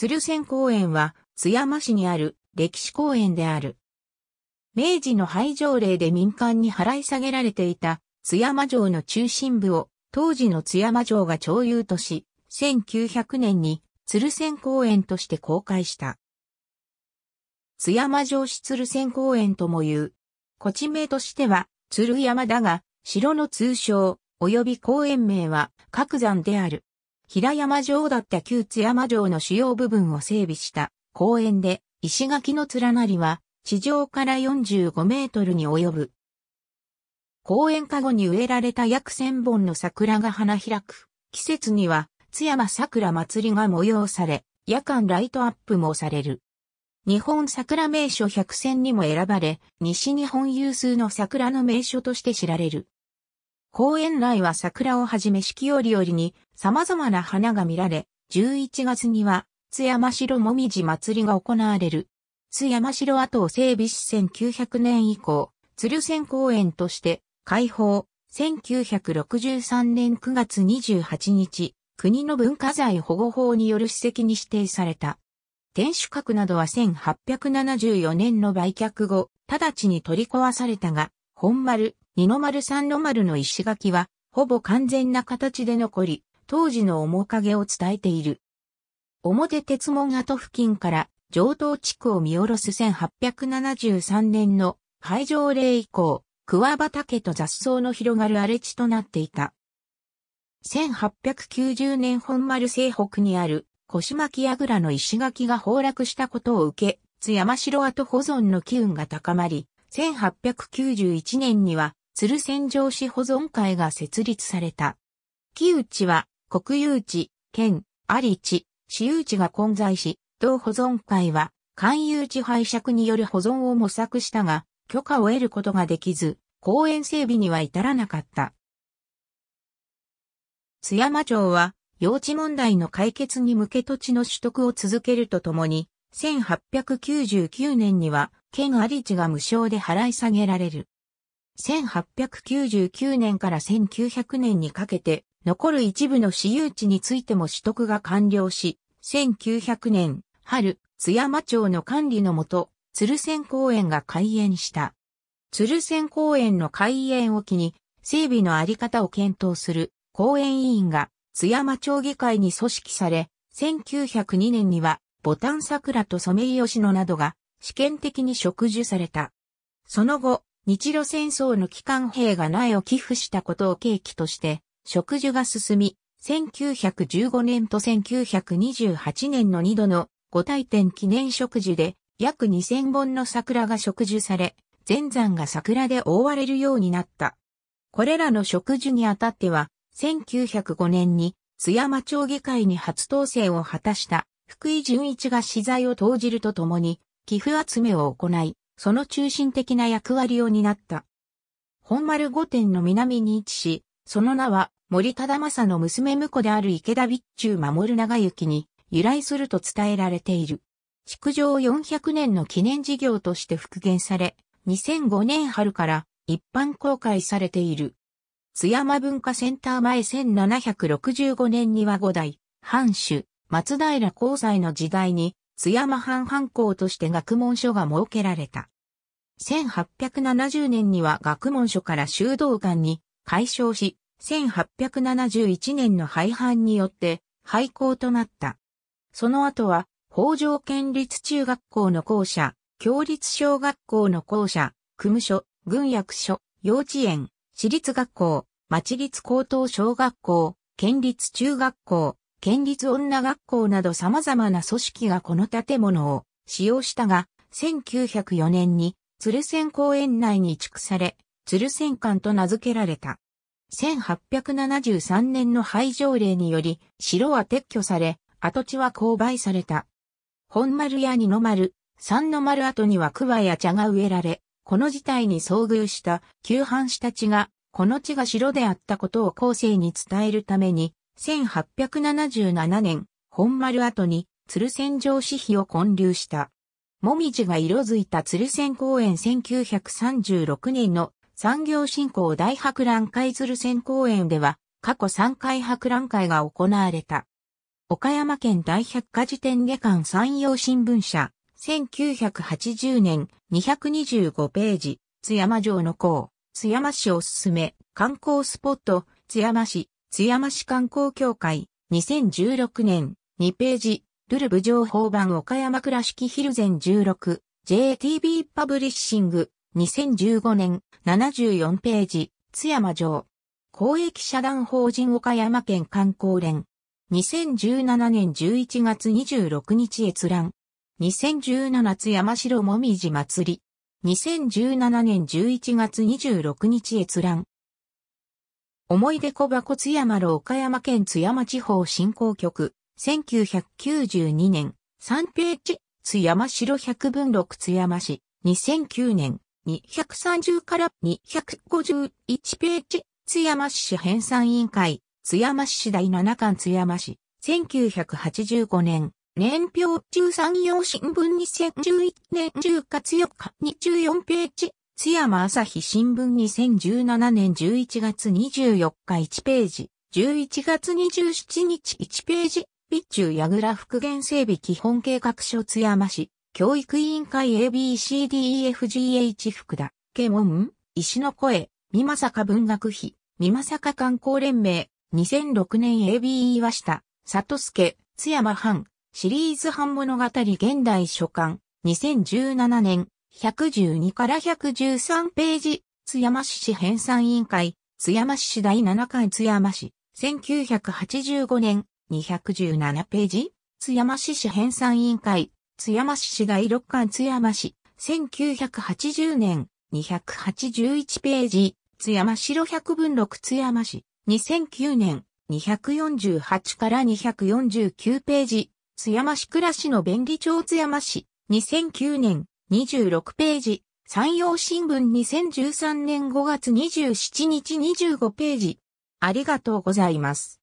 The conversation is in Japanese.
鶴仙公園は津山市にある歴史公園である。明治の廃条例で民間に払い下げられていた津山城の中心部を当時の津山城が町有とし、1900年に鶴仙公園として公開した。津山城市鶴仙公園とも言う。古地名としては鶴山だが、城の通称及び公園名は各山である。平山城だった旧津山城の主要部分を整備した公園で石垣の連なりは地上から45メートルに及ぶ。公園か後に植えられた約1000本の桜が花開く。季節には津山桜祭りが催され、夜間ライトアップもされる。日本桜名所100選にも選ばれ、西日本有数の桜の名所として知られる。公園内は桜をはじめ四季折々に様々な花が見られ、11月には津山城もみじ祭りが行われる。津山城跡を整備し1900年以降、鶴仙公園として開放、1963年9月28日、国の文化財保護法による史跡に指定された。天守閣などは1874年の売却後、直ちに取り壊されたが、本丸、二の丸三の丸の石垣は、ほぼ完全な形で残り、当時の面影を伝えている。表鉄門跡付近から上東地区を見下ろす1873年の廃城令以降、桑畑と雑草の広がる荒れ地となっていた。1890年本丸西北にある腰巻櫓の石垣が崩落したことを受け、津山城跡保存の機運が高まり、1891年には鶴仙城市保存会が設立された。木内は国有地、県、あり地、私有地が混在し、同保存会は勧有地拝借による保存を模索したが、許可を得ることができず、公園整備には至らなかった。津山町は、用地問題の解決に向け土地の取得を続けるとともに、1899年には、県あり地が無償で払い下げられる。1899年から1900年にかけて、残る一部の私有地についても取得が完了し、1900年、春、津山町の管理のもと、鶴仙公園が開園した。鶴仙公園の開園を機に、整備のあり方を検討する公園委員が津山町議会に組織され、1902年にはボタン桜とソメイヨシノなどが試験的に植樹された。その後、日露戦争の機関兵が苗を寄付したことを契機として、植樹が進み、1915年と1928年の2度の五大天記念植樹で約2000本の桜が植樹され、前山が桜で覆われるようになった。これらの植樹にあたっては、1905年に津山町議会に初当選を果たした福井純一が資材を投じるとともに、寄付集めを行い、その中心的な役割を担った。本丸御殿の南に位置し、その名は森忠政の娘婿である池田備中守長行に由来すると伝えられている。築城400年の記念事業として復元され、2005年春から一般公開されている。津山文化センター前1765年には五代、藩主、松平光斎の時代に津山藩藩校として学問所が設けられた。1870年には学問所から修道館に改称し、1871年の廃藩によって廃校となった。その後は、北条県立中学校の校舎、共立小学校の校舎、区務所、軍役所、幼稚園、私立学校、町立高等小学校、県立中学校、県立女学校など様々な組織がこの建物を使用したが、1904年に鶴仙公園内に移築され、鶴仙館と名付けられた。1873年の廃条令により、城は撤去され、跡地は勾配された。本丸や二の丸、三の丸跡には桑や茶が植えられ、この事態に遭遇した旧藩士たちが、この地が城であったことを後世に伝えるために、1877年、本丸跡に鶴仙城市碑を建立した。もみじが色づいた鶴仙公園1936年の産業振興大博覧会鶴仙公園では過去3回博覧会が行われた。岡山県大百科事典下巻山陽新聞社、1980年225ページ、津山城の港、津山市おすすめ、観光スポット、津山市、津山市観光協会、2016年、2ページ、ルルブ情報版岡山倉敷ヒルゼン16、JTB パブリッシング、2015年、74ページ、津山城、公益社団法人岡山県観光連、2017年11月26日閲覧、2017津山城もみじ祭り、2017年11月26日閲覧、思い出小箱津山路岡山県津山地方振興局、1992年、三ージ、津山城百分六津山市、2009年、230から251ページ、津山市市編纂委員会、津山市第七巻津山市、1985年、年表13用新聞2011年10月4日24ページ、津山朝日新聞2017年11月24日1ページ、11月27日1ページ、備中矢倉復元整備基本計画書津山市、教育委員会 ABCDEFGH 福田、ケモン、石の声、美か文学費、美か観光連盟、2006年 ABE 岩下、里助、津山藩、シリーズ版物語現代書館、2017年、112から113ページ、津山市市編纂委員会、津山市市第7回津山市、1985年、217ページ、津山市市編纂委員会、津山市市第6回津山市、1980年、281ページ、津山市路100分6津山市、2009年、248から249ページ、津山市暮らしの便利町津山市、2009年、26ページ、山陽新聞2013年5月27日25ページ。ありがとうございます。